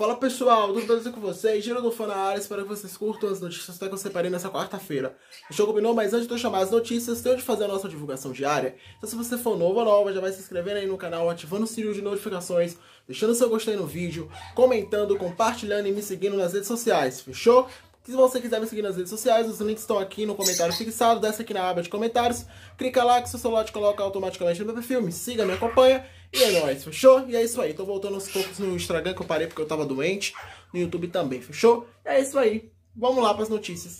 Fala pessoal, tudo bem com vocês? Giro do Fã na área, espero que vocês curtam as notícias que eu separei nessa quarta-feira. O show combinou, mas antes de eu chamar as notícias, tenho de fazer a nossa divulgação diária. Então se você for novo ou nova, já vai se inscrevendo aí no canal, ativando o sininho de notificações, deixando seu gostei no vídeo, comentando, compartilhando e me seguindo nas redes sociais, fechou? Se você quiser me seguir nas redes sociais, os links estão aqui no comentário fixado, desce aqui na aba de comentários, clica lá que seu celular te coloca automaticamente no meu perfil, me siga, me acompanha, e é nóis, fechou? E é isso aí, tô voltando aos poucos no Instagram que eu parei porque eu tava doente, no YouTube também, fechou? E é isso aí, vamos lá para as notícias.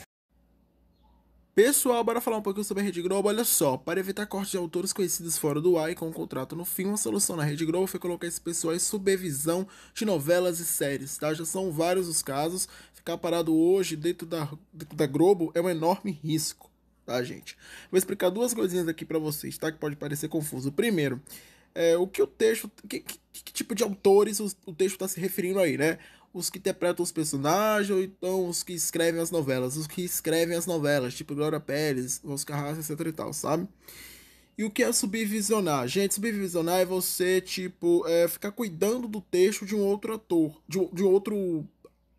Pessoal, bora falar um pouquinho sobre a Rede Globo. Olha só, para evitar corte de autores conhecidos fora do ar e com um contrato no fim, uma solução na Rede Globo foi colocar esse pessoal em supervisão de novelas e séries, tá? Já são vários os casos Ficar parado hoje dentro da, dentro da Globo é um enorme risco, tá, gente? Vou explicar duas coisinhas aqui para vocês, tá? Que pode parecer confuso. Primeiro, é, o que o texto. Que, que, que tipo de autores o, o texto está se referindo aí, né? Os que interpretam os personagens, ou então os que escrevem as novelas. Os que escrevem as novelas, tipo Glória Pérez, Oscar Haas, etc e tal, sabe? E o que é subvisionar? Gente, subvisionar é você, tipo, é, ficar cuidando do texto de um outro ator, de, de outro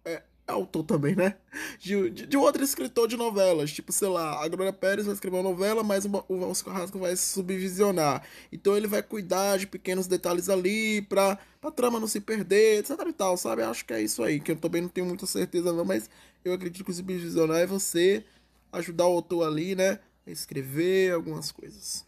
é, autor também, né? De, de, de, outro escritor de novelas. Tipo, sei lá, a Glória Pérez vai escrever uma novela, mas uma, o Valsco Carrasco vai subvisionar. Então ele vai cuidar de pequenos detalhes ali pra, pra trama não se perder, etc e tal, sabe? Acho que é isso aí, que eu também não tenho muita certeza não, mas eu acredito que o subvisionar é você ajudar o autor ali, né? A escrever algumas coisas.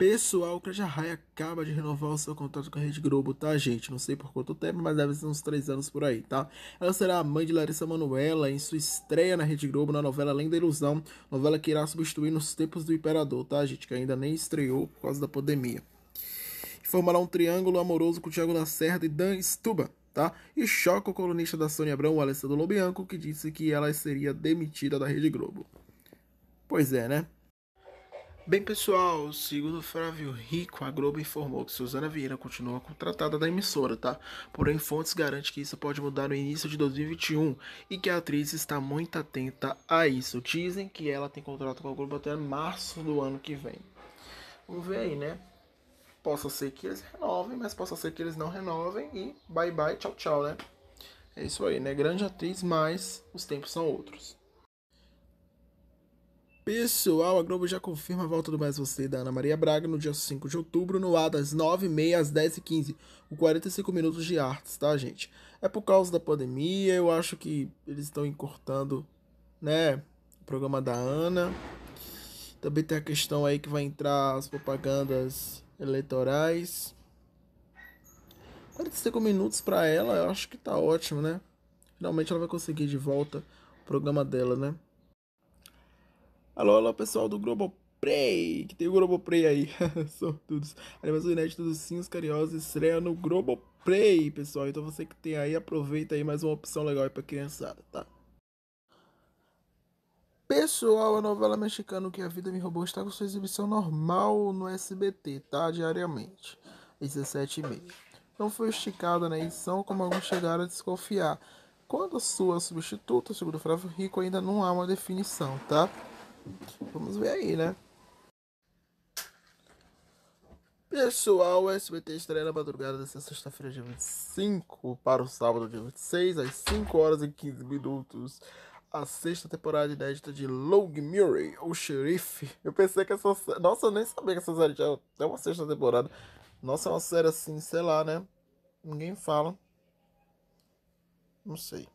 Pessoal, Cláudia Raya acaba de renovar o seu contrato com a Rede Globo, tá, gente? Não sei por quanto tempo, mas deve ser uns três anos por aí, tá? Ela será a mãe de Larissa Manoela em sua estreia na Rede Globo na novela Além da Ilusão, novela que irá substituir nos tempos do Imperador, tá, gente? Que ainda nem estreou por causa da pandemia. formará um triângulo amoroso com Tiago Lacerda e Dan Stuba. Tá? E choca o colunista da Sônia Abrão, Alessandro Lobianco, que disse que ela seria demitida da Rede Globo. Pois é, né? Bem, pessoal, segundo Flávio Rico, a Globo informou que Suzana Vieira continua contratada da emissora, tá? Porém, fontes garantem que isso pode mudar no início de 2021 e que a atriz está muito atenta a isso. Dizem que ela tem contrato com a Globo até março do ano que vem. Vamos ver aí, né? Possa ser que eles renovem, mas possa ser que eles não renovem e bye bye, tchau, tchau, né? É isso aí, né? Grande atriz, mas os tempos são outros. Pessoal, a Globo já confirma a volta do Mais Você da Ana Maria Braga no dia 5 de outubro, no ar das 9h30 às 10h15, com 45 minutos de artes, tá, gente? É por causa da pandemia, eu acho que eles estão encurtando, né, o programa da Ana. Também tem a questão aí que vai entrar as propagandas eleitorais. 45 minutos para ela, eu acho que tá ótimo, né? Finalmente ela vai conseguir de volta o programa dela, né? Alô, alô, pessoal do Globoplay, que tem o Globoplay aí, sortudos. o inédito dos Sims Carinhosos estreia no Globoplay, pessoal. Então você que tem aí, aproveita aí mais uma opção legal aí pra criançada, tá? Pessoal, a novela mexicana Que a Vida Me Roubou está com sua exibição normal no SBT, tá? Diariamente, às 17h30. Não foi esticada na edição, como alguns chegaram a desconfiar. Quanto à sua substituta, segundo Flávio Rico, ainda não há uma definição, tá? Vamos ver aí, né? Pessoal, o SBT estreia na madrugada desta sexta-feira, dia 25, para o sábado, dia 26, às 5 horas e 15 minutos. A sexta temporada inédita de Long Murray, o xerife. Eu pensei que essa. Nossa, eu nem sabia que essa série já é uma sexta temporada. Nossa, é uma série assim, sei lá, né? Ninguém fala. Não sei.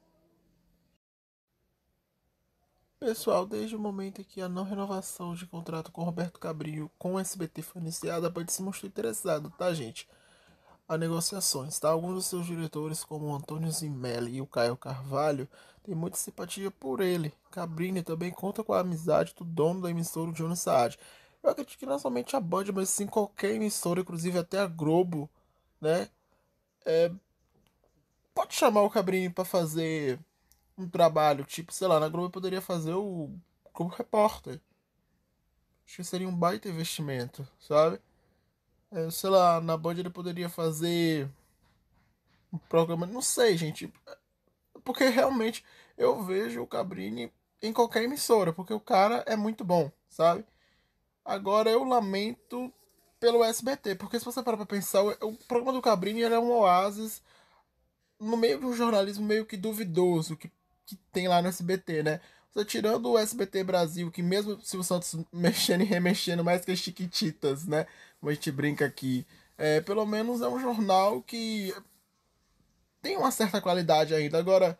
Pessoal, desde o momento em que a não renovação de contrato com Roberto Cabrinho com o SBT foi iniciada, a se mostrou interessada, tá, gente? A negociações, tá? Alguns dos seus diretores, como o Antônio Zimelli e o Caio Carvalho, têm muita simpatia por ele. Cabrinho também conta com a amizade do dono da emissora, o Johnny Saad. Eu acredito que não somente a Band, mas sim qualquer emissora, inclusive até a Globo, né? É... Pode chamar o Cabrinho para fazer um trabalho, tipo, sei lá, na Globo eu poderia fazer o como repórter. Acho que seria um baita investimento, sabe? É, sei lá, na Band ele poderia fazer um programa, não sei, gente. Porque realmente eu vejo o Cabrini em qualquer emissora, porque o cara é muito bom, sabe? Agora eu lamento pelo SBT, porque se você parar pra pensar, o programa do Cabrini é um oásis no meio de um jornalismo meio que duvidoso, que que tem lá no SBT, né? Só tirando o SBT Brasil, que mesmo se o Santos mexendo e remexendo mais que as Chiquititas, né? Como a gente brinca aqui. É, pelo menos é um jornal que tem uma certa qualidade ainda. Agora,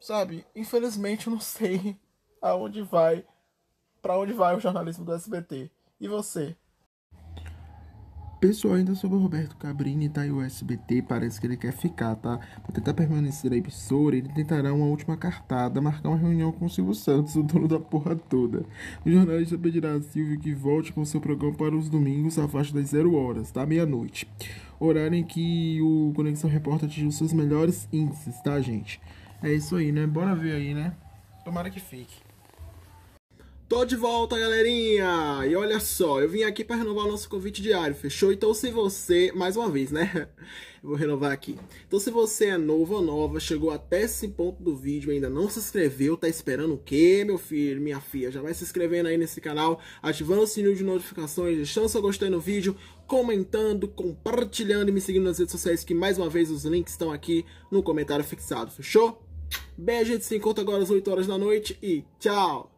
sabe, infelizmente eu não sei aonde vai, para onde vai o jornalismo do SBT. E você? Pessoal, ainda sobre o Roberto Cabrini da tá? USBT, parece que ele quer ficar, tá? Para tentar permanecer na emissora, ele tentará uma última cartada, marcar uma reunião com o Silvio Santos, o dono da porra toda. O jornalista pedirá a Silvio que volte com seu programa para os domingos, a faixa das zero horas, tá? Meia-noite. Horário em que o Conexão Repórter atingiu seus melhores índices, tá, gente? É isso aí, né? Bora ver aí, né? Tomara que fique. Tô de volta, galerinha! E olha só, eu vim aqui para renovar o nosso convite diário, fechou? Então se você, mais uma vez, né? Eu vou renovar aqui. Então se você é novo ou nova, chegou até esse ponto do vídeo, ainda não se inscreveu, tá esperando o quê, meu filho, minha filha? Já vai se inscrevendo aí nesse canal, ativando o sininho de notificações, deixando seu gostei no vídeo, comentando, compartilhando e me seguindo nas redes sociais, que mais uma vez os links estão aqui no comentário fixado, fechou? Bem, a gente se encontra agora às 8 horas da noite e tchau!